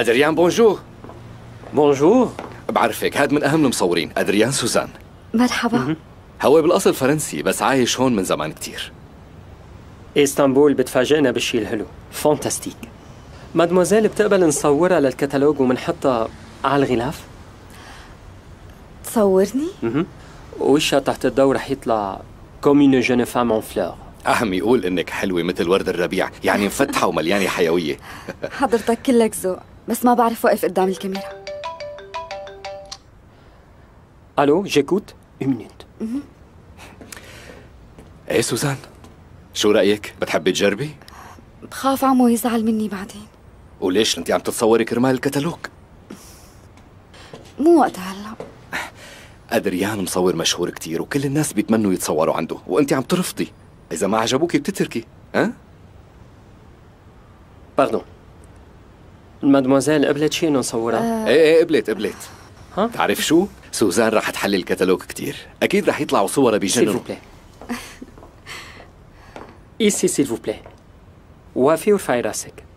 أدريان بونجور بونجور بعرفك هاد من أهم المصورين أدريان سوزان مرحبا هو بالأصل فرنسي بس عايش هون من زمان كتير اسطنبول بتفاجئنا بالشي الحلو فانتاستيك مادموزيل بتقبل نصورها للكتالوج ومنحطها على الغلاف؟ تصورني؟ اها وشها تحت الضوء رح يطلع كوم اون جون فام اون فلور عم يقول انك حلوه مثل ورد الربيع يعني مفتحه ومليانه حيويه حضرتك كلك ذوق بس ما بعرف وقف قدام الكاميرا الو جيكوت امنت ايه سوزان شو رأيك؟ بتحبي تجربي؟ بخاف عمو يزعل مني بعدين وليش انت عم تتصوري كرمال الكتالوج؟ مو وقتها هلا أدريان مصور مشهور كتير وكل الناس بيتمنوا يتصوروا عنده وانت عم ترفضي إذا ما عجبوكي بتتركي ها؟ أه؟ باردون المادموزيل قبلت شي نصورها؟ ايه ايه قبلت قبلت ها؟ تعرف شو؟ سوزان رح تحلل الكتالوج كتير أكيد رح يطلعوا صورها بجنن سيل بلاي إيسي سيل بلاي وافي ورفعي راسك